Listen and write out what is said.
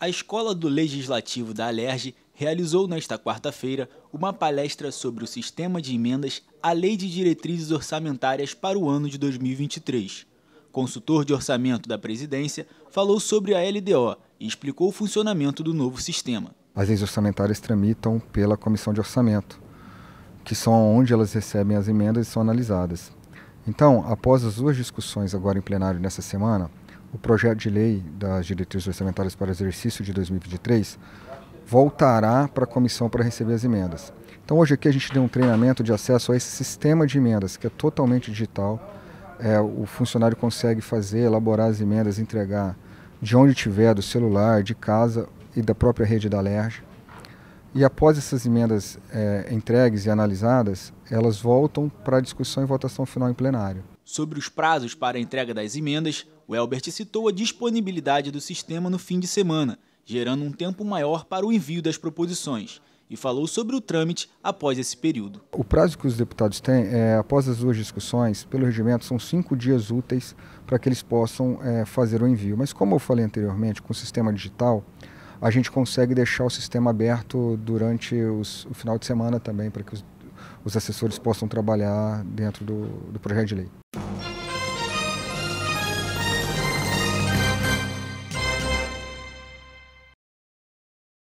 A Escola do Legislativo da Alerj realizou nesta quarta-feira uma palestra sobre o sistema de emendas à Lei de Diretrizes Orçamentárias para o ano de 2023. Consultor de orçamento da presidência, falou sobre a LDO e explicou o funcionamento do novo sistema. As leis orçamentárias tramitam pela Comissão de Orçamento, que são onde elas recebem as emendas e são analisadas. Então, após as duas discussões agora em plenário nessa semana, o projeto de lei das diretrizes orçamentárias para o exercício de 2023 voltará para a comissão para receber as emendas. Então hoje aqui a gente deu um treinamento de acesso a esse sistema de emendas que é totalmente digital. É, o funcionário consegue fazer, elaborar as emendas, entregar de onde tiver, do celular, de casa e da própria rede da LERJ. E após essas emendas é, entregues e analisadas, elas voltam para a discussão e votação final em plenário. Sobre os prazos para a entrega das emendas, o Elbert citou a disponibilidade do sistema no fim de semana, gerando um tempo maior para o envio das proposições, e falou sobre o trâmite após esse período. O prazo que os deputados têm, é, após as duas discussões, pelo regimento, são cinco dias úteis para que eles possam é, fazer o envio. Mas como eu falei anteriormente, com o sistema digital, a gente consegue deixar o sistema aberto durante os, o final de semana também, para que os, os assessores possam trabalhar dentro do, do projeto de lei.